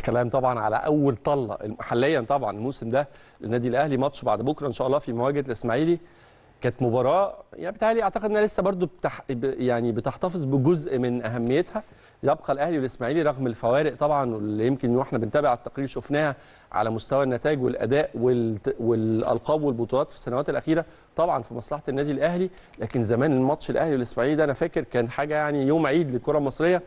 الكلام طبعا على اول طله محليا طبعا الموسم ده للنادي الاهلي ماتش بعد بكره ان شاء الله في مواجهه الاسماعيلي كانت مباراه يعني بتهيألي اعتقد انها لسه برضو بتح... يعني بتحتفظ بجزء من اهميتها يبقى الاهلي والاسماعيلي رغم الفوارق طبعا واللي يمكن واحنا بنتابع التقرير شفناها على مستوى النتائج والاداء وال... والالقاب والبطولات في السنوات الاخيره طبعا في مصلحه النادي الاهلي لكن زمان الماتش الاهلي والاسماعيلي ده انا فاكر كان حاجه يعني يوم عيد للكره المصريه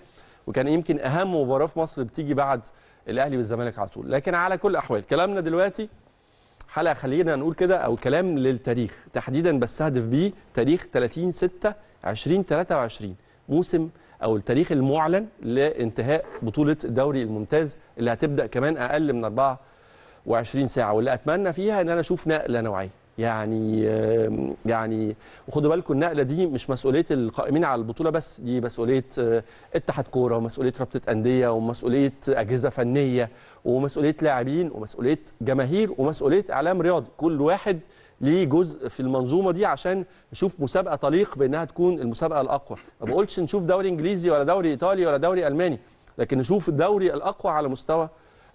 وكان يمكن اهم مباراه في مصر بتيجي بعد الاهلي والزمالك على طول لكن على كل الاحوال كلامنا دلوقتي حلقه خلينا نقول كده او كلام للتاريخ تحديدا بستهدف بيه تاريخ 30 6 2023 موسم او التاريخ المعلن لانتهاء بطوله الدوري الممتاز اللي هتبدا كمان اقل من 24 ساعه واللي اتمنى فيها ان انا اشوف نقله نوعيه يعني يعني وخدوا بالكم النقله دي مش مسؤوليه القائمين على البطوله بس دي مسؤوليه آه، اتحاد كوره ومسؤوليه رابطه انديه ومسؤوليه اجهزه فنيه ومسؤوليه لاعبين ومسؤوليه جماهير ومسؤوليه اعلام رياضي كل واحد ليه جزء في المنظومه دي عشان نشوف مسابقه طليق بانها تكون المسابقه الاقوى ما بقولش نشوف دوري انجليزي ولا دوري ايطالي ولا دوري الماني لكن نشوف الدوري الاقوى على مستوى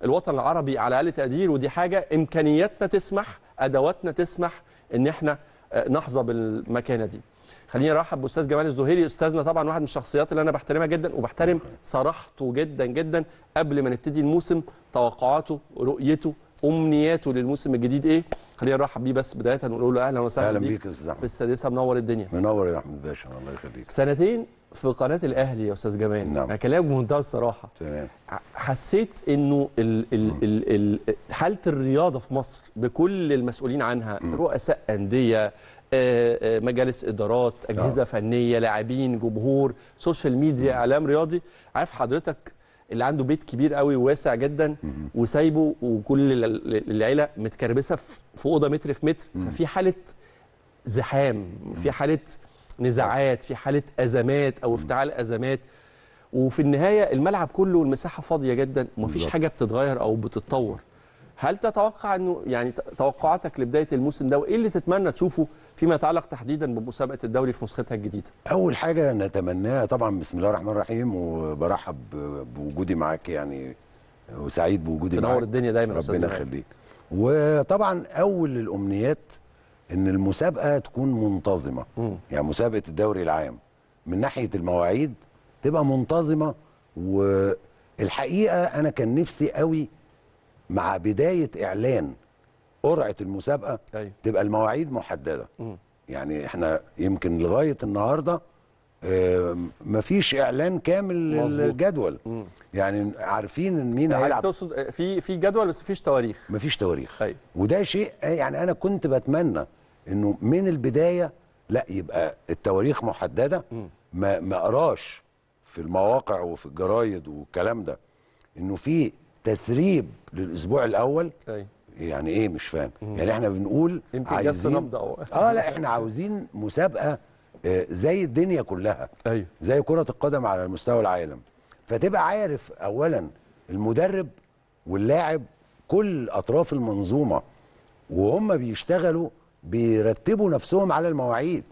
الوطن العربي على اقل تقدير ودي حاجه امكانياتنا تسمح ادواتنا تسمح ان احنا آه، نحظى بالمكانه دي خليني ارحب باستاذ جمال الزهيري استاذنا طبعا واحد من الشخصيات اللي انا بحترمها جدا وبحترم صراحته جدا جدا قبل ما نبتدي الموسم توقعاته رؤيته امنياته للموسم الجديد ايه خلينا نرحب بيه بس بدايه نقول له اهلا وسهلا اهلا بيك, بيك في السادسه منور الدنيا منور يا احمد باشا الله يخليك سنتين في قناه الاهلي يا استاذ جمال نعم. كلام بمنتهى الصراحه تمام حسيت انه ال ال ال ال حاله الرياضه في مصر بكل المسؤولين عنها رؤساء انديه آه، آه، مجالس ادارات نعم. اجهزه آه. فنيه لاعبين جمهور سوشيال ميديا مم. اعلام رياضي عارف حضرتك اللي عنده بيت كبير قوي وواسع جدا وسايبه وكل العيله متكربسه في اوضه متر في متر ففي حاله زحام في حاله نزاعات في حاله ازمات او افتعال ازمات وفي النهايه الملعب كله والمساحه فاضيه جدا ومفيش حاجه بتتغير او بتتطور هل تتوقع انه يعني توقعاتك لبدايه الموسم ده وايه اللي تتمنى تشوفه فيما يتعلق تحديدا بمسابقه الدوري في نسختها الجديده؟ اول حاجه نتمناها طبعا بسم الله الرحمن الرحيم وبرحب بوجودي معاك يعني وسعيد بوجودي معاك تنور الدنيا دايما ربنا يخليك وطبعا اول الامنيات ان المسابقه تكون منتظمه م. يعني مسابقه الدوري العام من ناحيه المواعيد تبقى منتظمه والحقيقه انا كان نفسي قوي مع بدايه اعلان قرعه المسابقه أيوه. تبقى المواعيد محدده م. يعني احنا يمكن لغايه النهارده مفيش اعلان كامل للجدول يعني عارفين مين يعني هيلعب تقصد في في جدول بس مفيش تواريخ مفيش تواريخ أي. أيوه. وده شيء يعني انا كنت بتمنى انه من البدايه لا يبقى التواريخ محدده ما ما اقراش في المواقع وفي الجرايد والكلام ده انه في تسريب للاسبوع الاول يعني ايه مش فاهم يعني احنا بنقول عايزين اه لا احنا عاوزين مسابقه آه، زي الدنيا كلها ايوه زي كره القدم على مستوى العالم فتبقى عارف اولا المدرب واللاعب كل اطراف المنظومه وهم بيشتغلوا بيرتبوا نفسهم على المواعيد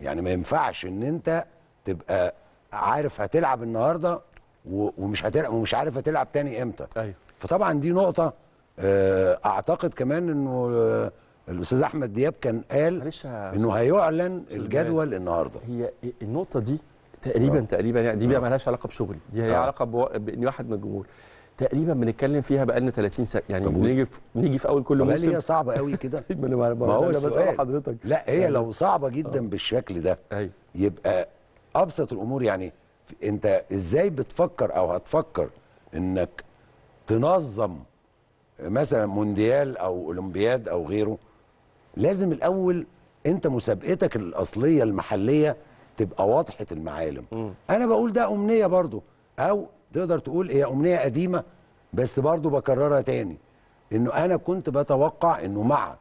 يعني ما ينفعش ان انت تبقى عارف هتلعب النهارده ومش هتلعب ومش عارف هتلعب تاني امتى أيوه. فطبعا دي نقطه آه، اعتقد كمان انه آه، الاستاذ احمد دياب كان قال انه هيعلن الجدول النهارده هي النقطه دي تقريبا أوه. تقريبا يعني دي آه. ما لهاش علاقه بشغلي دي هي علاقه باني واحد من الجمهور تقريبا بنتكلم فيها بقالنا 30 سنه يعني بنيجي نيجي في اول كل موسم هي صعبه قوي كده طيب، ما هو انا بسال حضرتك لا هي يعني لو صعبه جدا أوه. بالشكل ده أي. يبقى ابسط الامور يعني انت ازاي بتفكر او هتفكر انك تنظم مثلا مونديال او اولمبياد او غيره لازم الاول انت مسابقتك الاصليه المحليه تبقى واضحه المعالم م. انا بقول ده امنيه برضو او تقدر تقول هي امنيه قديمه بس برضو بكررها تاني انه انا كنت بتوقع انه مع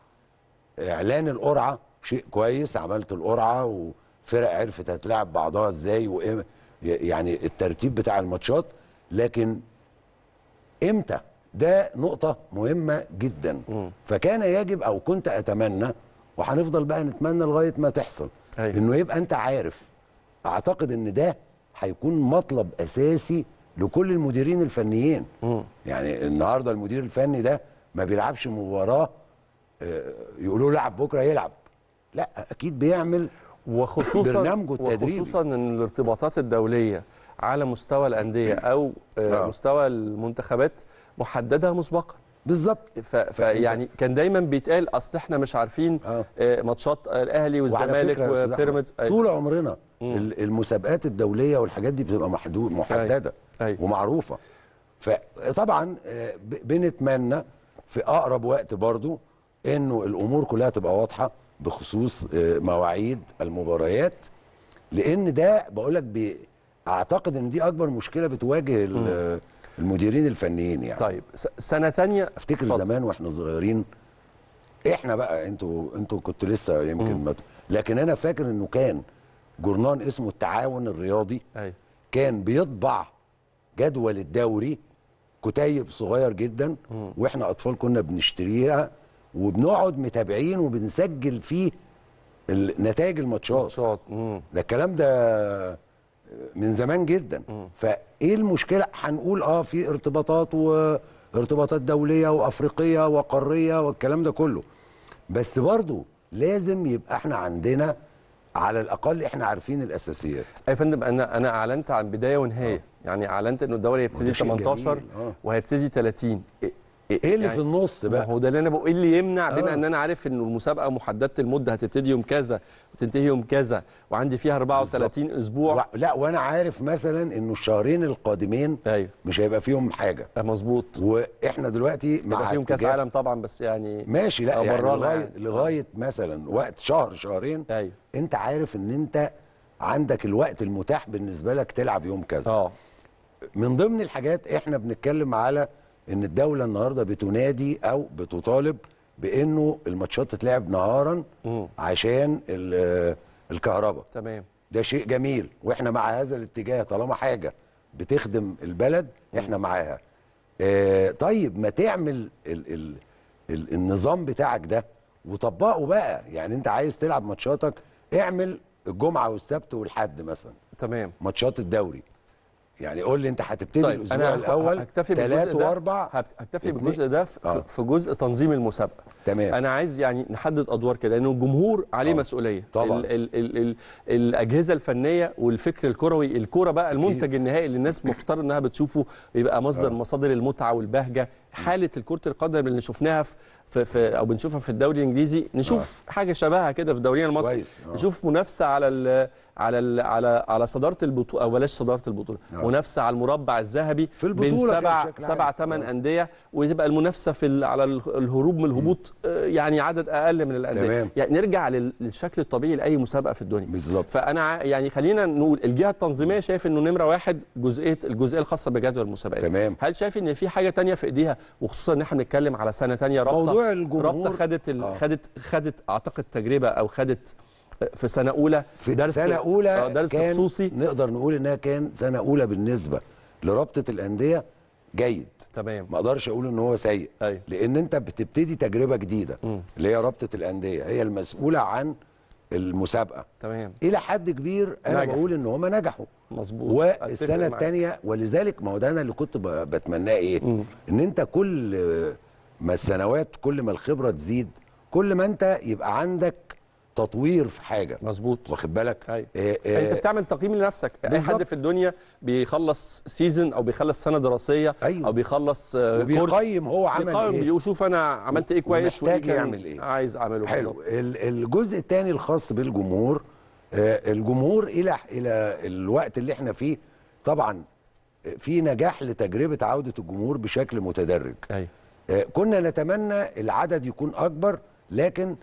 اعلان القرعه شيء كويس عملت القرعه وفرق عرفت هتلعب بعضها ازاي وايه يعني الترتيب بتاع الماتشات لكن امتى ده نقطة مهمة جدا م. فكان يجب أو كنت أتمنى وهنفضل بقى نتمنى لغاية ما تحصل أيوة. إنه يبقى أنت عارف أعتقد إن ده هيكون مطلب أساسي لكل المديرين الفنيين م. يعني النهارده المدير الفني ده ما بيلعبش مباراه آه، يقولوا له لعب بكره يلعب لا اكيد بيعمل وخصوصا برنامجه التدريبي وخصوصا ان الارتباطات الدوليه على مستوى الانديه او آه. آه. مستوى المنتخبات محدده مسبقا بالظبط فيعني كان دايما بيتقال اصل احنا مش عارفين آه. آه، ماتشات الاهلي والزمالك وبيراميدز طول عمرنا مم. المسابقات الدوليه والحاجات دي بتبقى محدود محدده أي. أي. ومعروفه فطبعا آه، بنتمنى في اقرب وقت برضو انه الامور كلها تبقى واضحه بخصوص آه، مواعيد المباريات لان ده بقول لك اعتقد ان دي اكبر مشكله بتواجه المديرين الفنيين يعني طيب سنه ثانيه افتكر فضل. زمان واحنا صغيرين احنا بقى انتوا انتوا كنتوا لسه يمكن مم. لكن انا فاكر انه كان جورنان اسمه التعاون الرياضي أي. أيوه. كان بيطبع جدول الدوري كتيب صغير جدا م. واحنا اطفال كنا بنشتريها وبنقعد متابعين وبنسجل فيه نتائج الماتشات ده الكلام ده من زمان جدا فايه المشكله هنقول اه في ارتباطات وارتباطات دوليه وافريقيه وقاريه والكلام ده كله بس برضو لازم يبقى احنا عندنا على الاقل احنا عارفين الاساسيات يا فندم انا انا اعلنت عن بدايه ونهايه أوه. يعني اعلنت انه الدوري هيبتدي 18 آه. وهيبتدي 30 ايه اللي يعني في النص بقى هو ده اللي انا بقول ايه اللي يمنع بما ان آه. انا عارف ان المسابقه محدده المده هتبتدي يوم كذا وتنتهي يوم كذا وعندي فيها 34 بالزبط. اسبوع و... لا وانا عارف مثلا انه الشهرين القادمين أيوه. مش هيبقى فيهم حاجه آه، مظبوط واحنا دلوقتي مع فيهم كاس عالم طبعا بس يعني ماشي لا يعني لغايه يعني. لغايه مثلا وقت شهر شهرين أيوه. انت عارف ان انت عندك الوقت المتاح بالنسبه لك تلعب يوم كذا اه من ضمن الحاجات احنا بنتكلم على ان الدوله النهارده بتنادي او بتطالب بانه الماتشات تتلعب نهارا عشان آه، الكهرباء تمام ده شيء جميل واحنا مع هذا الاتجاه طالما حاجه بتخدم البلد احنا معاها آه طيب ما تعمل ال ال ال النظام بتاعك ده وطبقه بقى يعني انت عايز تلعب ماتشاتك اعمل الجمعه والسبت والحد مثلا تمام ماتشات الدوري يعني قول لي انت هتبتدي طيب الاسبوع الاول ثلاث واربع هكتفي بالجزء ده في, آه. في جزء تنظيم المسابقه تمام انا عايز يعني نحدد ادوار كده لانه الجمهور عليه آه. مسؤوليه طبعا الـ الـ الـ الـ الاجهزه الفنيه والفكر الكروي الكوره بقى المنتج النهائي اللي الناس مفترض انها بتشوفه يبقى مصدر آه. مصادر المتعه والبهجه حاله كره القدم اللي شفناها في, في او بنشوفها في الدوري الانجليزي نشوف آه. حاجه شبهها كده في دورينا المصري آه. نشوف منافسه على الـ على الـ على على صداره البطوله او بلاش صداره البطوله آه. منافسه على المربع الذهبي في البطولة بين سبع سبع ثمان آه. انديه وتبقى المنافسه في على الهروب من الهبوط آه يعني عدد اقل من الانديه تمام. يعني نرجع للشكل الطبيعي لاي مسابقه في الدنيا بالظبط فانا يعني خلينا نقول الجهه التنظيميه شايف انه نمره واحد جزئيه الجزئيه الخاصه بجدول المسابقات تمام هل شايف ان في حاجه ثانيه في ايديها وخصوصا ان احنا بنتكلم على سنه ثانيه رابطه موضوع الجمهور رابطه خدت ال... آه. خدت خدت اعتقد تجربه او خدت في سنه اولى في درس سنه اولى آه درس كان خصوصي نقدر نقول انها كان سنه اولى بالنسبه لرابطه الانديه جيد تمام ما اقدرش اقول ان هو سيء أيوه. لان انت بتبتدي تجربه جديده م. اللي هي رابطه الانديه هي المسؤوله عن المسابقه تمام الى حد كبير انا نجحت. بقول ان هم نجحوا مظبوط والسنه الثانيه ولذلك ما هو ده انا اللي كنت بتمناه ايه م. ان انت كل ما السنوات كل ما الخبره تزيد كل ما انت يبقى عندك تطوير في حاجه مظبوط واخد بالك أيوة. إيه إيه انت بتعمل تقييم لنفسك اي حد في الدنيا بيخلص سيزون او بيخلص سنه دراسيه أيوة. او بيخلص آه، وبيقيم هو عمل بيقيم ايه بيشوف انا عملت ايه كويس ومحتاج يعمل ايه عايز اعمله حلو الجزء الثاني الخاص بالجمهور آه الجمهور الى الى الوقت اللي احنا فيه طبعا في نجاح لتجربه عوده الجمهور بشكل متدرج أيوة. آه كنا نتمنى العدد يكون اكبر لكن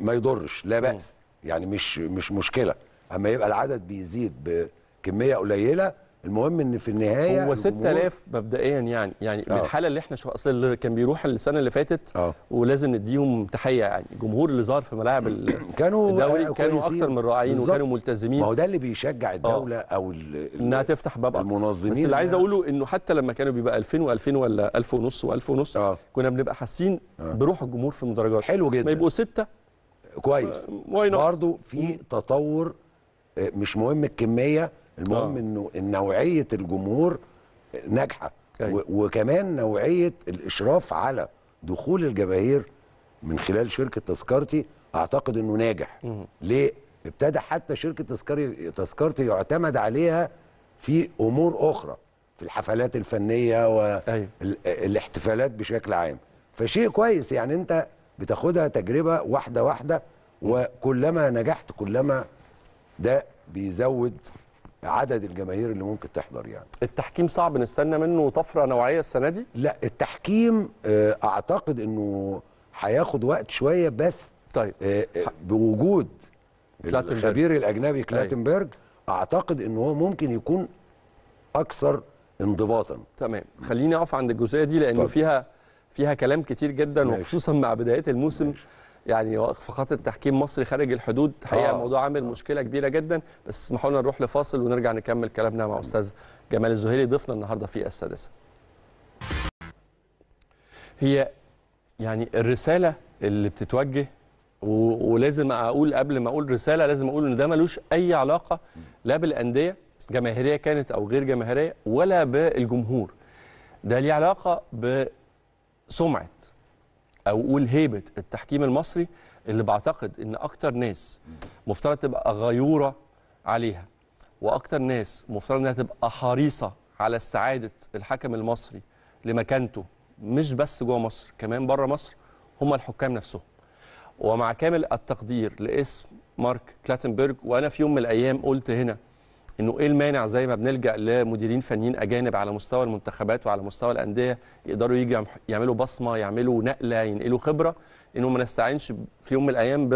ما يضرش لا باس يعني مش مش مشكله اما يبقى العدد بيزيد بكميه قليله المهم ان في النهايه هو 6000 مبدئيا يعني يعني أوه. بالحاله اللي احنا اصل كان بيروح السنه اللي فاتت أوه. ولازم نديهم تحيه يعني الجمهور اللي ظهر في ملاعب كانوا الدوري كانوا اكتر من راعيين وكانوا ملتزمين ما هو ده اللي بيشجع آه. الدوله أوه. او انها تفتح باب المنظمين بس اللي عايز اقوله انه حتى لما كانوا بيبقى 2000 و2000 ولا 1000 ونص و1000 ونص أوه. كنا بنبقى حاسين آه. بروح الجمهور في المدرجات حلو جدا ما يبقوا سته كويس آه، برضه في تطور آه، مش مهم الكميه المهم آه. انه نوعيه الجمهور ناجحه وكمان نوعيه الاشراف على دخول الجماهير من خلال شركه تذكرتي اعتقد انه ناجح ليه ابتدى حتى شركه تذكرتي تذكرتي يعتمد عليها في امور اخرى في الحفلات الفنيه والاحتفالات أيوة. بشكل عام فشيء كويس يعني انت بتاخدها تجربه واحده واحده وكلما نجحت كلما ده بيزود عدد الجماهير اللي ممكن تحضر يعني التحكيم صعب نستنى منه طفره نوعيه السنه دي لا التحكيم آه، اعتقد انه هياخد وقت شويه بس طيب آه، آه، بوجود الخبير الاجنبي أيوه. كلاتنبرج اعتقد ان هو ممكن يكون اكثر انضباطا تمام خليني اقف عند الجزئيه دي لانه طيب. فيها فيها كلام كتير جدا ماشي. وخصوصا مع بدايه الموسم ماشي. يعني فقط التحكيم مصري خارج الحدود حقيقه آه. الموضوع عامل آه. مشكله كبيره جدا بس اسمحوا لنا نروح لفاصل ونرجع نكمل كلامنا مع استاذ جمال الزهيري ضيفنا النهارده في السادسه هي يعني الرساله اللي بتتوجه ولازم اقول قبل ما اقول رساله لازم اقول ان ده ملوش اي علاقه لا بالانديه جماهيريه كانت او غير جماهيريه ولا بالجمهور ده ليه علاقه ب سمعه او قول هيبه التحكيم المصري اللي بعتقد ان اكتر ناس مفترض تبقى غيوره عليها واكتر ناس مفترض انها تبقى حريصه على استعاده الحكم المصري لمكانته مش بس جوه مصر كمان بره مصر هم الحكام نفسهم ومع كامل التقدير لاسم مارك كلاتنبرج وانا في يوم من الايام قلت هنا انه ايه المانع زي ما بنلجا لمديرين فنيين اجانب على مستوى المنتخبات وعلى مستوى الانديه يقدروا يجي يعملوا بصمه يعملوا نقله ينقلوا خبره انه ما نستعينش في يوم من الايام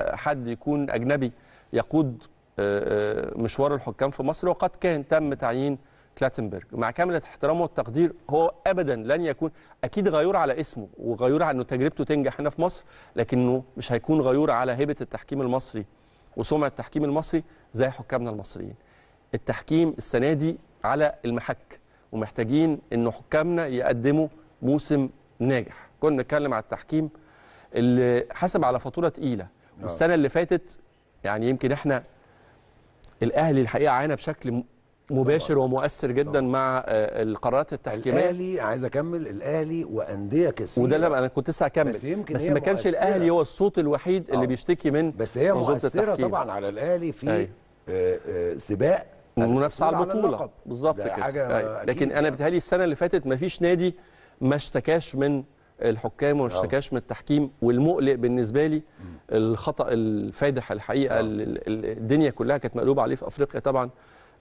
بحد يكون اجنبي يقود آه، آه، مشوار الحكام في مصر وقد كان تم تعيين كلاتنبرج مع كامل احترامه والتقدير هو ابدا لن يكون اكيد غيور على اسمه وغيور على انه تجربته تنجح هنا في مصر لكنه مش هيكون غيور على هيبه التحكيم المصري وسمعه التحكيم المصري زي حكامنا المصريين التحكيم السنة دي على المحك ومحتاجين أن حكامنا يقدموا موسم ناجح كنا بنتكلم على التحكيم اللي حسب على فاتورة تقيلة آه. والسنة اللي فاتت يعني يمكن احنا الأهلي الحقيقة عانى بشكل مباشر ومؤثر جدا طبعا. مع آه، القرارات التحكيميه الاهلي عايز اكمل الاهلي وانديه كثيره وده اللي انا كنت لسه هكمل بس, يمكن بس ما كانش الاهلي هو الصوت الوحيد أوه. اللي آه. بيشتكي من بس هي مؤثره التحكيم. طبعا على الاهلي في سباق المنافسه على البطوله بالظبط كده حاجة أيوة. لكن انا بتهيألي السنه اللي فاتت ما فيش نادي ما اشتكاش من الحكام وما اشتكاش من التحكيم والمقلق بالنسبه لي الخطا الفادح الحقيقه الدنيا كلها كانت مقلوبه عليه في افريقيا طبعا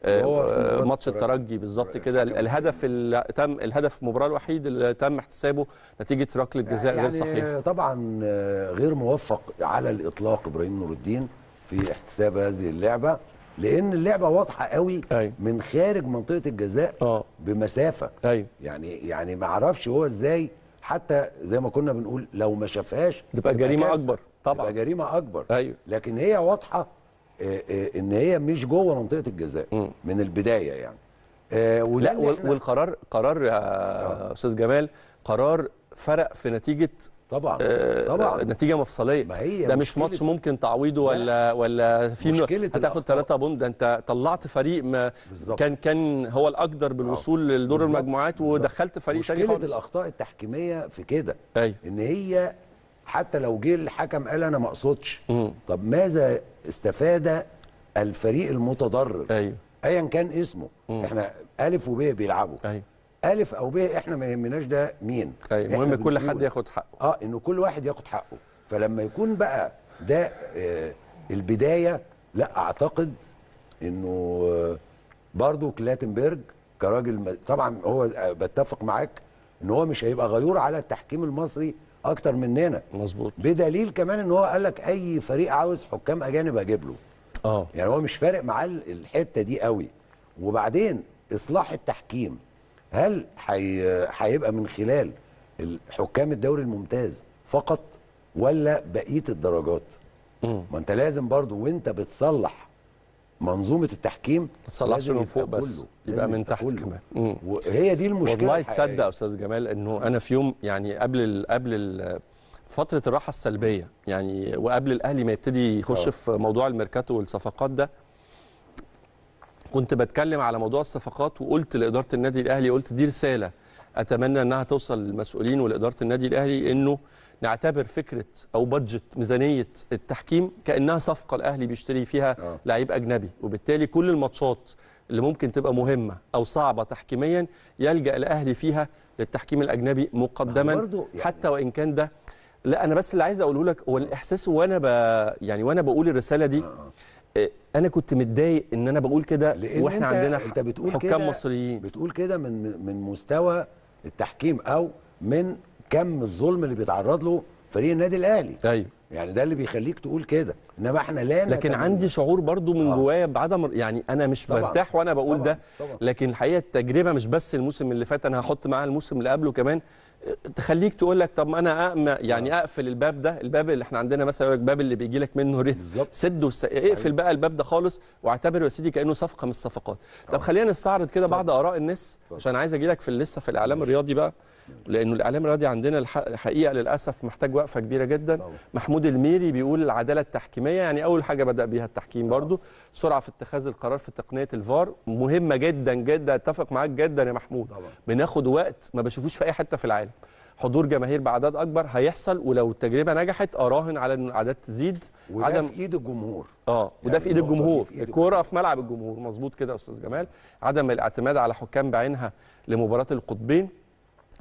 آه، ماتش الترجي بالظبط كده الهدف اللي تم الهدف المباراه الوحيد اللي تم احتسابه نتيجه ركله يعني جزاء يعني غير صحيحه طبعا آه، غير موفق على الاطلاق ابراهيم نور الدين في احتساب هذه اللعبه لان اللعبه واضحه قوي أيوة. من خارج منطقه الجزاء أوه. بمسافه أيوة. يعني يعني ما اعرفش هو ازاي حتى زي ما كنا بنقول لو ما شافهاش تبقى جريمه اكبر طبعا تبقى جريمه اكبر أيوة. لكن هي واضحه آه، آه، ان هي مش جوه منطقه الجزاء م. من البدايه يعني آه لا والقرار قرار يا آه. استاذ جمال قرار فرق في نتيجه طبعا آه، طبعا نتيجه مفصليه ما هي ده مش ماتش ممكن تعويضه ولا ولا في هتاخد ثلاثه بوند ده انت طلعت فريق ما كان كان هو الاقدر آه. بالوصول لدور المجموعات ودخلت فريق ثاني خالص مشكله الاخطاء التحكيميه في كده ان هي حتى لو جه الحكم قال انا ما اقصدش طب ماذا استفاد الفريق المتضرر ايوه ايا كان اسمه مم. احنا الف وب بيلعبوا ايوه الف او ب احنا ما يهمناش ده مين ايوه المهم كل حد ياخد حقه اه انه كل واحد ياخد حقه فلما يكون بقى ده آه البدايه لا اعتقد انه آه برضه كلاتنبرج كراجل طبعا هو آه، بتفق معاك ان هو مش هيبقى غيور على التحكيم المصري اكتر مننا مظبوط بدليل كمان ان هو قال لك اي فريق عاوز حكام اجانب اجيب له اه يعني هو مش فارق معاه الحته دي قوي وبعدين اصلاح التحكيم هل هيبقى من خلال حكام الدوري الممتاز فقط ولا بقيه الدرجات ما انت لازم برضو وانت بتصلح منظومه التحكيم تصلحش من فوق بس يبقى من تحت كمان وهي دي المشكله والله تصدق يا استاذ جمال انه انا في يوم يعني قبل الـ قبل الـ فتره الراحه السلبيه يعني وقبل الاهلي ما يبتدي يخش أوه. في موضوع الميركاتو والصفقات ده كنت بتكلم على موضوع الصفقات وقلت لاداره النادي الاهلي قلت دي رساله اتمنى انها توصل للمسؤولين ولاداره النادي الاهلي انه نعتبر فكره او بادجت ميزانيه التحكيم كانها صفقه الاهلي بيشتري فيها آه. لعيب اجنبي وبالتالي كل الماتشات اللي ممكن تبقى مهمه او صعبه تحكيميا يلجا الاهلي فيها للتحكيم الاجنبي مقدما يعني حتى وان كان ده لا انا بس اللي عايز اقوله لك هو الاحساس وانا ب... يعني وانا بقول الرساله دي آه. آه، انا كنت متضايق ان انا بقول كده واحنا انت عندنا انت بتقول حكام مصريين بتقول كده من من مستوى التحكيم او من كم الظلم اللي بيتعرض له فريق النادي الاهلي ايوه يعني ده اللي بيخليك تقول كده انما احنا لا لكن عندي شعور برضو من آه. جوايا بعدم يعني انا مش طبعًا. وانا بقول طبعًا. ده طبعًا. لكن الحقيقه التجربه مش بس الموسم اللي فات انا هحط معاها الموسم اللي قبله كمان تخليك تقول لك طب ما انا يعني آه. اقفل الباب ده الباب اللي احنا عندنا مثلا الباب اللي بيجي لك منه ريح سد اقفل بقى الباب ده خالص واعتبره يا سيدي كانه صفقه من الصفقات طب آه. خلينا نستعرض كده بعض طيب. اراء الناس طيب. عشان عايز اجي لك في لسه في الاعلام الرياضي بقى لانه الاعلام الرياضي عندنا الحقيقه للاسف محتاج وقفه كبيره جدا محمود الميري بيقول العداله التحكيميه يعني اول حاجه بدا بيها التحكيم برضو سرعه في اتخاذ القرار في تقنيه الفار مهمه جدا جدا اتفق معاك جدا يا محمود بناخد وقت ما بشوفوش في اي حته في العالم حضور جماهير باعداد اكبر هيحصل ولو التجربه نجحت اراهن على ان الاعداد تزيد وده عدم في ايد الجمهور اه يعني وده في ايد الجمهور الكوره في ملعب الجمهور مظبوط كده يا استاذ جمال عدم الاعتماد على حكام بعينها لمباراه القطبين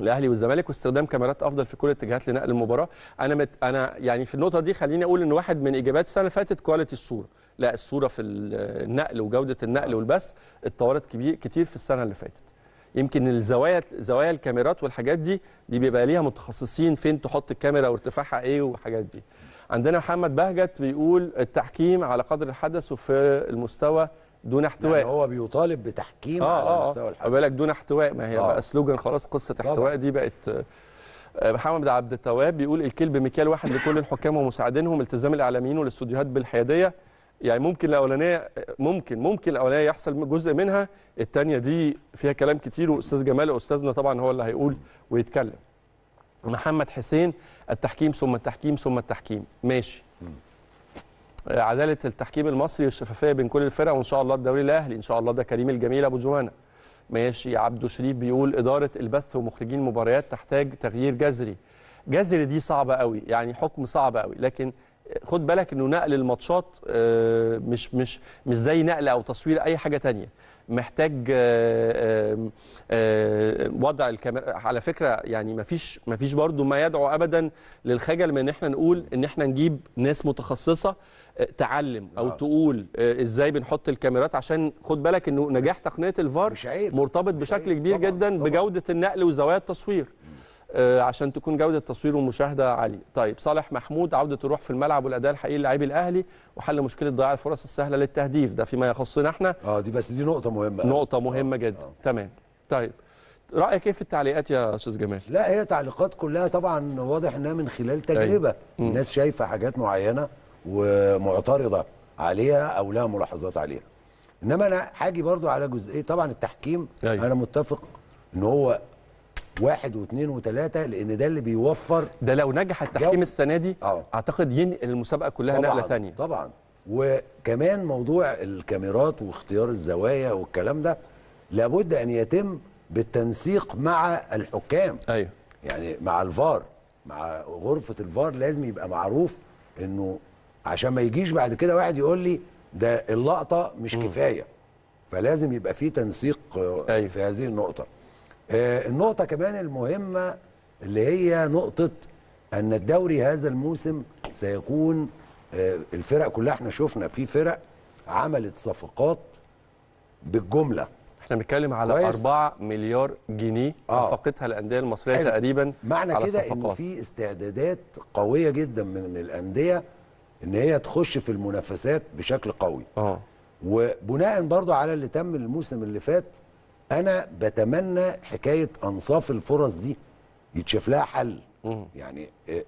الاهلي والزمالك واستخدام كاميرات افضل في كل الاتجاهات لنقل المباراه انا مت... انا يعني في النقطه دي خليني اقول ان واحد من اجابات السنه اللي فاتت كواليتي الصوره لا الصوره في النقل وجوده النقل آه. والبث اتطورت كبير كتير في السنه اللي فاتت يمكن الزوايا زوايا الكاميرات والحاجات دي دي بيبقى ليها متخصصين فين تحط الكاميرا وارتفاعها ايه والحاجات دي عندنا محمد بهجت بيقول التحكيم على قدر الحدث وفي المستوى دون يعني احتواء يعني هو بيطالب بتحكيم آه على آه مستوى الحكم بالك دون احتواء ما هي آه بقى سلوجن خلاص قصه احتواء دي بقت آه، محمد عبد التواب بيقول الكلب مكيال واحد لكل الحكام ومساعدينهم التزام الاعلاميين والاستوديوهات بالحياديه يعني ممكن الاولانيه ممكن ممكن الاولانيه يحصل جزء منها الثانيه دي فيها كلام كتير واستاذ جمال استاذنا طبعا هو اللي هيقول ويتكلم محمد حسين التحكيم ثم التحكيم ثم التحكيم ماشي عداله التحكيم المصري والشفافيه بين كل الفرق وان شاء الله الدوري الاهلي ان شاء الله ده كريم الجميل ابو جوانا ماشي عبده شريف بيقول اداره البث ومخرجين المباريات تحتاج تغيير جذري جذري دي صعبه قوي يعني حكم صعب قوي لكن خد بالك انه نقل الماتشات آه، مش مش مش زي نقل او تصوير اي حاجه ثانيه محتاج آه، آه، آه، وضع الكاميرا على فكره يعني ما فيش ما فيش برضه ما يدعو ابدا للخجل من ان احنا نقول ان احنا نجيب ناس متخصصه تعلم او آه. تقول ازاي بنحط الكاميرات عشان خد بالك انه نجاح تقنيه الفار مرتبط بشكل كبير طبعًا جدا طبعًا. بجوده النقل وزوايا التصوير آه، عشان تكون جوده التصوير والمشاهده عاليه. طيب صالح محمود عوده الروح في الملعب والاداء الحقيقي للاعبي الاهلي وحل مشكله ضياع الفرص السهله للتهديف ده فيما يخصنا احنا اه دي بس دي نقطه مهمه نقطه آه، مهمه آه، جدا آه. تمام طيب رايك ايه في التعليقات يا استاذ جمال لا هي تعليقات كلها طبعا واضح انها من خلال طيب. تجربه أيوة. الناس شايفه حاجات معينه ومعترضه عليها او لها ملاحظات عليها انما انا هاجي برضو على جزئيه طبعا التحكيم أيوة. انا متفق ان هو واحد واثنين وثلاثه لان ده اللي بيوفر ده لو نجح التحكيم جو... السنه دي أوه. اعتقد ينقل المسابقه كلها نقله ثانيه طبعا وكمان موضوع الكاميرات واختيار الزوايا والكلام ده لابد ان يتم بالتنسيق مع الحكام ايوه يعني مع الفار مع غرفه الفار لازم يبقى معروف انه عشان ما يجيش بعد كده واحد يقول لي ده اللقطه مش م. كفايه فلازم يبقى في تنسيق آه، أيوه. في هذه النقطه آه، النقطة كمان المهمة اللي هي نقطة أن الدوري هذا الموسم سيكون آه، الفرق كلها احنا شفنا في فرق عملت صفقات بالجملة احنا بنتكلم على كويس. 4 مليار جنيه آه. صفقتها الانديه المصريه حلو. تقريبا معنى كده إن في استعدادات قويه جدا من الانديه ان هي تخش في المنافسات بشكل قوي اه وبناء برضو على اللي تم الموسم اللي فات انا بتمنى حكايه انصاف الفرص دي يتشاف لها حل يعني آه،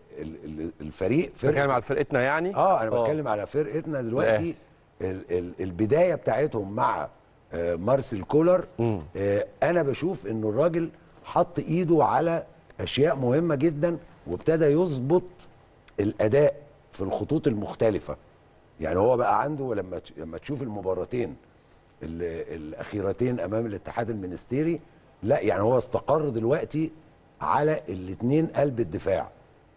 الفريق فرقه بتكلم على فرقتنا يعني اه انا آه. بتكلم على فرقتنا دلوقتي اه. البدايه بتاعتهم مع مارسيل كولر انا بشوف ان الراجل حط ايده على اشياء مهمه جدا وابتدى يظبط الاداء في الخطوط المختلفه يعني هو بقى عنده لما لما تشوف المباراتين الاخيرتين امام الاتحاد المنستيري لا يعني هو استقر دلوقتي على الاثنين قلب الدفاع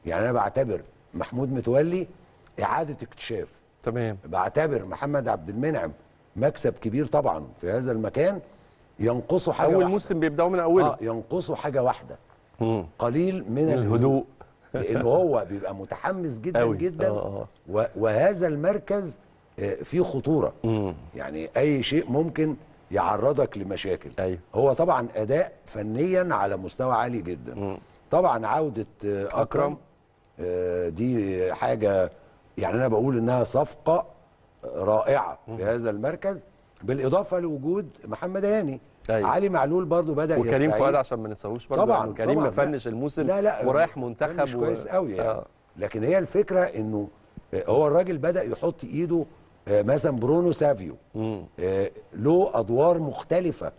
يعني انا بعتبر محمود متولي اعاده اكتشاف تمام بعتبر محمد عبد المنعم مكسب كبير طبعا في هذا المكان ينقصه حاجه اول موسم بيبداوا من اوله اه ينقصه حاجه واحده قليل من الهدوء لان هو بيبقى متحمس جدا أوي. جدا آه، آه. وهذا المركز آه، في خطوره مم. يعني اي شيء ممكن يعرضك لمشاكل أيوه. هو طبعا اداء فنيا على مستوى عالي جدا مم. طبعا عوده آه، اكرم آه، دي حاجه يعني انا بقول انها صفقه رائعه مم. في هذا المركز بالاضافه لوجود محمد هاني أيوة. علي معلول برضو بدا وكريم فؤاد عشان ما ننساهوش برضو طبعا يعني كريم طبعًا مفنش الموسم لا لا ورايح منتخب و... كويس قوي يعني. آه. لكن هي الفكره انه هو الراجل بدا يحط ايده آه، مثلا برونو سافيو آه، له ادوار مختلفه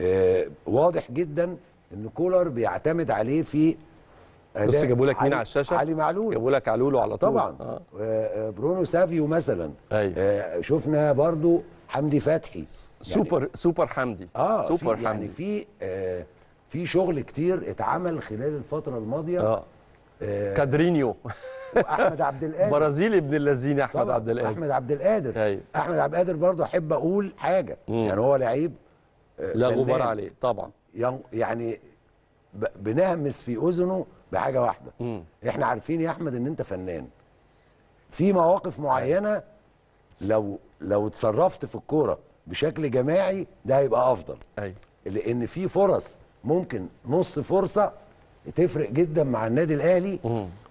آه، واضح جدا ان كولر بيعتمد عليه في بص جابوا لك مين على الشاشه؟ علي معلول جابوا لك علولو على طول طبعا آه. برونو سافيو مثلا أي. أيوه. شفنا برضو حمدي فتحي يعني سوبر يعني سوبر حمدي اه سوبر في يعني حمدي يعني في آه في شغل كتير اتعمل خلال الفتره الماضيه آه. آه، كادرينيو واحمد عبد القادر برازيلي ابن اللذين احمد عبد القادر احمد عبد القادر أيوه. احمد عبد القادر برضه احب اقول حاجه مم. يعني هو لعيب آه، لا غبار عليه طبعا يعني بنهمس في اذنه بحاجه واحده مم. احنا عارفين يا احمد ان انت فنان في مواقف معينه لو لو اتصرفت في الكوره بشكل جماعي ده هيبقى افضل ايوه لان في فرص ممكن نص فرصه تفرق جدا مع النادي الاهلي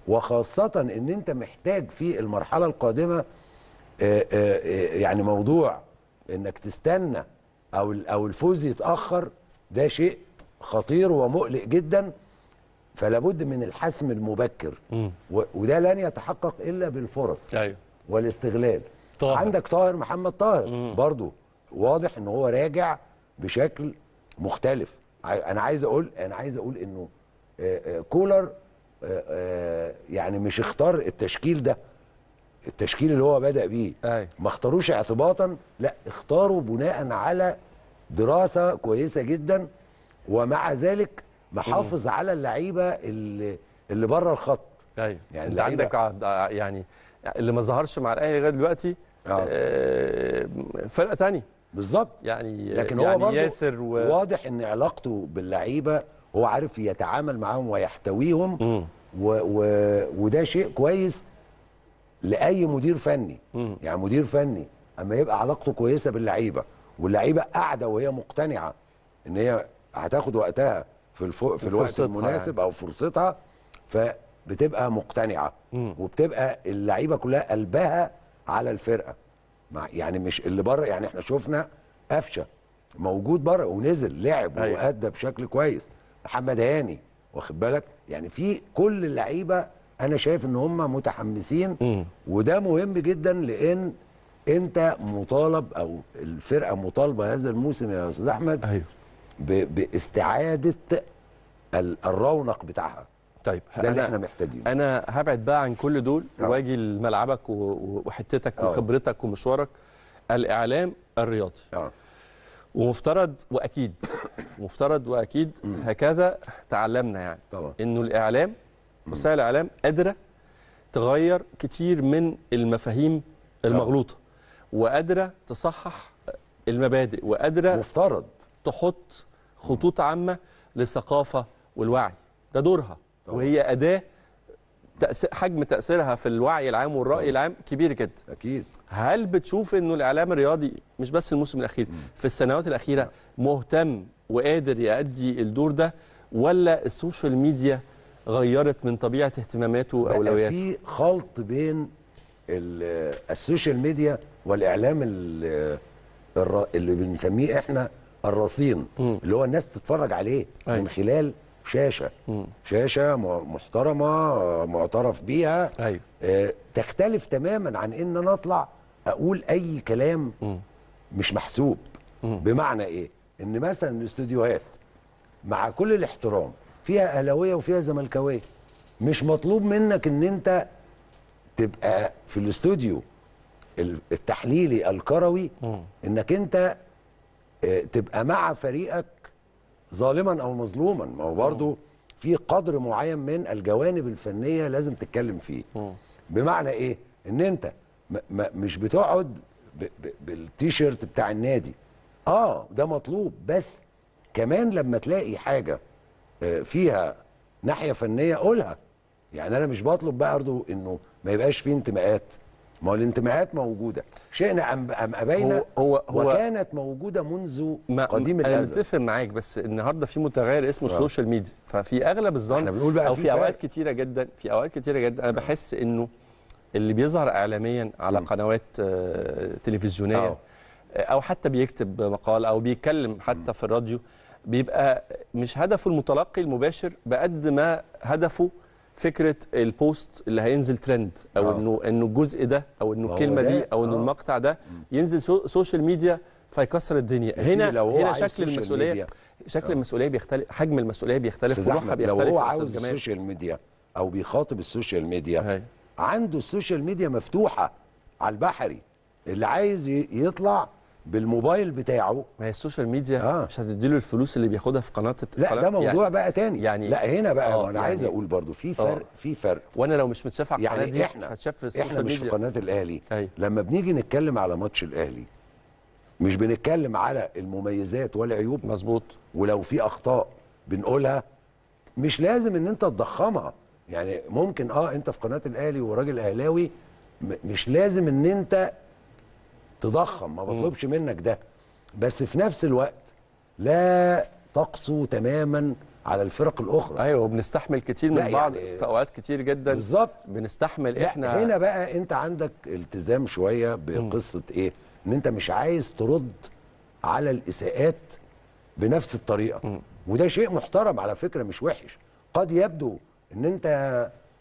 وخاصه ان انت محتاج في المرحله القادمه آه، آه، آه، يعني موضوع انك تستنى او او الفوز يتاخر ده شيء خطير ومقلق جدا فلا بد من الحسم المبكر وده لن يتحقق الا بالفرص أيوه. والاستغلال طاهر. عندك طاهر محمد طاهر مم. برضو واضح ان هو راجع بشكل مختلف انا عايز اقول انا عايز اقول انه كولر آه، آه، يعني مش اختار التشكيل ده التشكيل اللي هو بدأ بيه أي. ما اختاروش اعتباطا لا اختاروا بناء على دراسة كويسة جدا ومع ذلك محافظ على اللعيبة اللي, اللي بره الخط ايوه يعني انت عندك آه، يعني اللي ما ظهرش مع الاهلي لغايه دلوقتي آه. فرقه ثانيه بالظبط يعني لكن يعني هو ياسر و... واضح ان علاقته باللعيبه هو عارف يتعامل معاهم ويحتويهم و و وده شيء كويس لاي مدير فني م. يعني مدير فني اما يبقى علاقته كويسه باللعيبه واللعيبه قاعده وهي مقتنعه ان هي هتاخد وقتها في الفو... في الوقت يعني. المناسب يعني. او فرصتها فبتبقى مقتنعه م. وبتبقى اللعيبه كلها قلبها على الفرقه مع يعني مش اللي بره يعني احنا شفنا قفشه موجود بره ونزل لعب أيوة. وادى بشكل كويس محمد هاني واخد بالك يعني في كل اللعيبه انا شايف ان هم متحمسين م. وده مهم جدا لان انت مطالب او الفرقه مطالبه هذا الموسم يا استاذ احمد أيوه. باستعاده الرونق بتاعها طيب ده اللي احنا محتاجينه انا هبعد بقى عن كل دول أوه. واجي لملعبك وحتتك أوه. وخبرتك ومشوارك الاعلام الرياضي أوه. ومفترض واكيد مفترض واكيد هكذا تعلمنا يعني طبعا. انه الاعلام وسائل الاعلام قادره تغير كتير من المفاهيم المغلوطه وقادره تصحح المبادئ وقادره مفترض تحط خطوط عامه للثقافه والوعي ده دورها طبعا. وهي اداه تأثير حجم تاثيرها في الوعي العام والراي العام كبير جدا اكيد هل بتشوف انه الاعلام الرياضي مش بس الموسم الاخير في السنوات الاخيره مهتم وقادر يؤدي الدور ده ولا السوشيال ميديا غيرت من طبيعه اهتماماته واولوياته في خلط بين السوشيال ميديا والاعلام اللي بنسميه احنا الرصين اللي هو الناس تتفرج عليه أي. من أيوة. خلال شاشه مم. شاشه محترمه معترف بيها أيوه. آه تختلف تماما عن ان انا اطلع اقول اي كلام مم. مش محسوب مم. بمعنى ايه ان مثلا الاستوديوهات مع كل الاحترام فيها اهلاويه وفيها زملكاويه مش مطلوب منك ان انت تبقى في الاستوديو التحليلي الكروي انك انت آه، تبقى مع فريقك ظالما او مظلوما ما هو برضه في قدر معين من الجوانب الفنيه لازم تتكلم فيه بمعنى ايه ان انت مش بتقعد بالتيشيرت بتاع النادي اه ده مطلوب بس كمان لما تلاقي حاجه آه، فيها ناحيه فنيه قولها يعني انا مش بطلب برضه انه ما يبقاش فيه انتماءات ما هو الانتماءات موجوده شئنا ام ابينا هو هو وكانت موجوده منذ ما قديم الازل انا متفق معاك بس النهارده في متغير اسمه آه. السوشيال ميديا ففي اغلب الظن بنقول بقى او في اوقات كتيره جدا في اوقات كتيره جدا انا آه. بحس انه اللي بيظهر اعلاميا على م. قنوات آه، تلفزيونيه أو. او حتى بيكتب مقال او بيتكلم حتى م. في الراديو بيبقى مش هدفه المتلقي المباشر بقد ما هدفه فكره البوست اللي هينزل ترند او أوه. انه انه الجزء ده او انه الكلمه دي او انه آه. المقطع ده ينزل سو سوشيال ميديا فيكسر الدنيا هنا لو هنا شكل المسؤوليه ميديا. شكل أوه. المسؤوليه بيختلف حجم المسؤوليه بيختلف وروحها بيختلف لو هو عاوز السوشيال ميديا او بيخاطب السوشيال ميديا هاي. عنده السوشيال ميديا مفتوحه على البحري اللي عايز يطلع بالموبايل بتاعه ما هي السوشيال ميديا آه. مش له الفلوس اللي بياخدها في قناه لا ده موضوع يعني بقى تاني يعني لا هنا بقى آه انا يعني عايز اقول برضو في آه. فرق في فرق وانا لو مش متشاف على يعني القناه دي احنا هتشاف في السوشيال احنا مش في قناه الاهلي أي. لما بنيجي نتكلم على ماتش الاهلي مش بنتكلم على المميزات والعيوب مظبوط ولو في اخطاء بنقولها مش لازم ان انت تضخمها يعني ممكن اه انت في قناه الاهلي وراجل اهلاوي مش لازم ان انت تضخم ما بطلبش منك ده بس في نفس الوقت لا تقسو تماما على الفرق الاخرى ايوه وبنستحمل كتير من بعض يعني في اوقات كتير جدا بالظبط بنستحمل احنا هنا بقى انت عندك التزام شويه بقصه ايه ان انت مش عايز ترد على الاساءات بنفس الطريقه م. وده شيء محترم على فكره مش وحش قد يبدو ان انت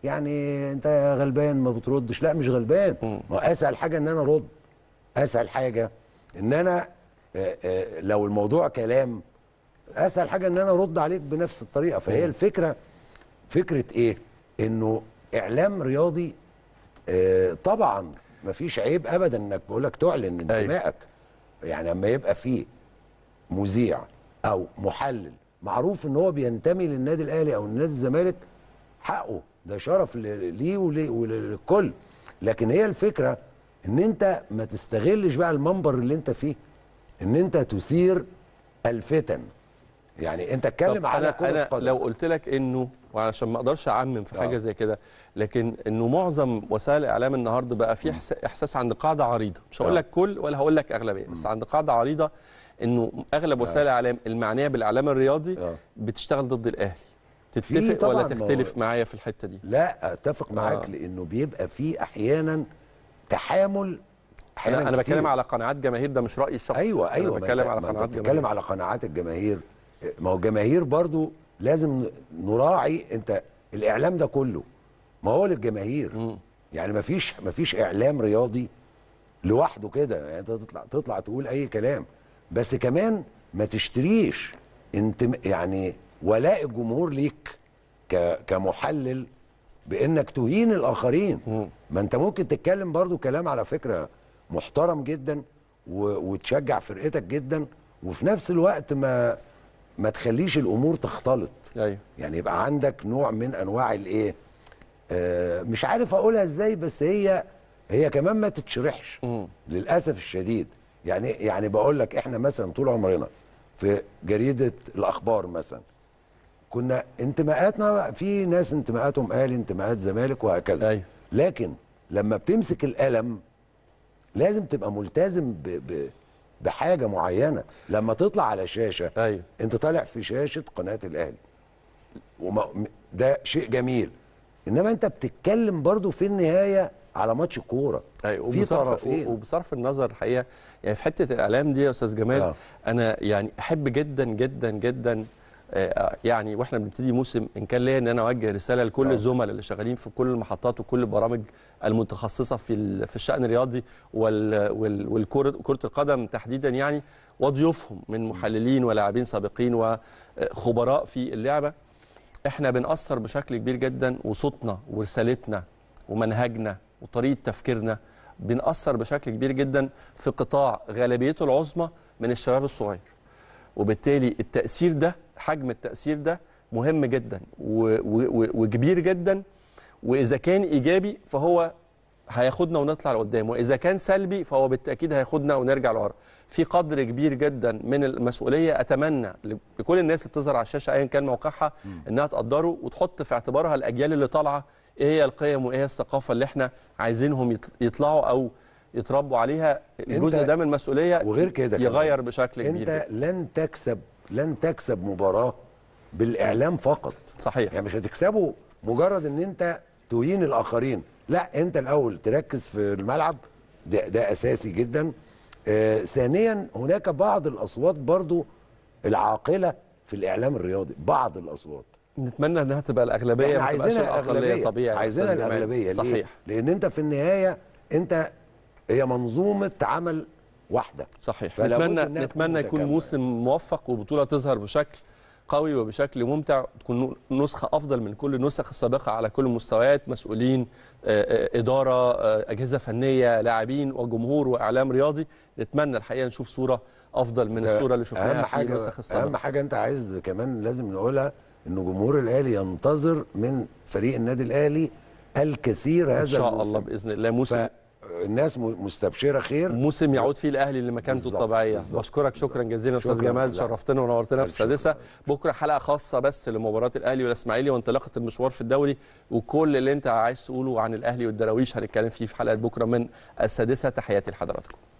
يعني انت غلبان ما بتردش لا مش غلبان ما اسهل حاجه ان انا ارد اسهل حاجه ان انا آه، آه، لو الموضوع كلام اسهل حاجه ان انا ارد عليك بنفس الطريقه فهي الفكره فكره ايه انه اعلام رياضي آه، طبعا ما فيش عيب ابدا انك بقول لك تعلن أيوة. انتمائك يعني اما يبقى فيه مذيع او محلل معروف ان هو بينتمي للنادي الاهلي او النادي الزمالك حقه ده شرف ليه وللكل لكن هي الفكره ان انت ما تستغلش بقى المنبر اللي انت فيه ان انت تثير الفتن يعني انت اتكلم على كره أنا لو قلت لك انه وعلشان ما اقدرش اعمم في حاجه آه. زي كده لكن انه معظم وسائل الاعلام النهارده بقى في احساس عند قاعده عريضه مش هقول آه. لك كل ولا هقول لك اغلبيه بس عند قاعده عريضه انه اغلب وسائل الاعلام آه. المعنيه بالاعلام الرياضي بتشتغل ضد الاهلي تتفق ولا تختلف معايا في الحته دي لا اتفق معاك لانه بيبقى في احيانا تحامل انا, أنا بتكلم على قناعات جماهير ده مش رايي الشخصي ايوه ايوه أنا أيوة، بتكلم على قناعات بتكلم على قناعات الجماهير ما هو الجماهير برضو لازم نراعي انت الاعلام ده كله ما هو للجماهير يعني ما فيش ما فيش اعلام رياضي لوحده كده يعني انت تطلع تطلع تقول اي كلام بس كمان ما تشتريش انت يعني ولاء الجمهور ليك كمحلل بانك تهين الاخرين ما انت ممكن تتكلم برضو كلام على فكره محترم جدا وتشجع فرقتك جدا وفي نفس الوقت ما ما تخليش الامور تختلط أيوة. يعني يبقى عندك نوع من انواع الايه آه مش عارف اقولها ازاي بس هي هي كمان ما تتشرحش م. للاسف الشديد يعني يعني بقول لك احنا مثلا طول عمرنا في جريده الاخبار مثلا كنا انتماءاتنا في ناس انتماءاتهم اهلي انتماءات زمالك وهكذا أيوة. لكن لما بتمسك القلم لازم تبقى ملتزم ب... ب... بحاجه معينه لما تطلع على شاشه أيوة. انت طالع في شاشه قناه الاهلي وما ده شيء جميل انما انت بتتكلم برضو في النهايه على ماتش كوره أيوة في وبصرف النظر الحقيقه يعني في حته الاعلام دي يا استاذ جمال آه. انا يعني احب جدا جدا جدا آه، يعني واحنا بنبتدي موسم ان كان ليا ان انا اوجه رساله لكل آه. الزملاء اللي شغالين في كل المحطات وكل البرامج المتخصصه في في الشان الرياضي والكره القدم تحديدا يعني وضيوفهم من محللين ولاعبين سابقين وخبراء آه، في اللعبه احنا بنأثر بشكل كبير جدا وصوتنا ورسالتنا ومنهجنا وطريقه تفكيرنا بنأثر بشكل كبير جدا في قطاع غالبيته العظمى من الشباب الصغير وبالتالي التأثير ده حجم التاثير ده مهم جدا وكبير جدا واذا كان ايجابي فهو هياخدنا ونطلع لقدام واذا كان سلبي فهو بالتاكيد هياخدنا ونرجع لورا في قدر كبير جدا من المسؤوليه اتمنى لكل الناس اللي بتظهر على الشاشه ايا كان موقعها انها تقدره وتحط في اعتبارها الاجيال اللي طالعه ايه هي القيم وايه هي الثقافه اللي احنا عايزينهم يطلعوا او يتربوا عليها الجزء ده من المسؤوليه وغير كده يغير بشكل كبير انت لن تكسب لن تكسب مباراه بالاعلام فقط صحيح يعني مش هتكسبه مجرد ان انت تهين الاخرين لا انت الاول تركز في الملعب ده, ده اساسي جدا آه ثانيا هناك بعض الاصوات برضو العاقله في الاعلام الرياضي بعض الاصوات نتمنى انها تبقى الاغلبيه يعني عايزينها الاغلبيه طبيعي عايزينها الاغلبيه صحيح ليه؟ لان انت في النهايه انت هي منظومه عمل واحده صحيح نتمنى نتمنى يكون موسم موفق وبطوله تظهر بشكل قوي وبشكل ممتع تكون نسخه افضل من كل النسخ السابقه على كل المستويات مسؤولين آه، آه، اداره آه، اجهزه فنيه لاعبين وجمهور واعلام رياضي نتمنى الحقيقه نشوف صوره افضل من الصوره اللي شفناها في النسخ السابقه اهم حاجه انت عايز كمان لازم نقولها ان جمهور الاهلي ينتظر من فريق النادي الاهلي الكثير هذا ان شاء الله باذن الله موسم الناس مستبشره خير موسم يعود فيه الاهلي لمكانته الطبيعيه بشكرك شكرا جزيلا استاذ جمال شرفتنا ونورتنا في السادسه بكره حلقه خاصه بس لمباراه الاهلي والاسماعيلي وانطلاقه المشوار في الدوري وكل اللي انت عايز تقوله عن الاهلي والدراويش هنتكلم فيه في حلقه بكره من السادسه تحياتي لحضراتكم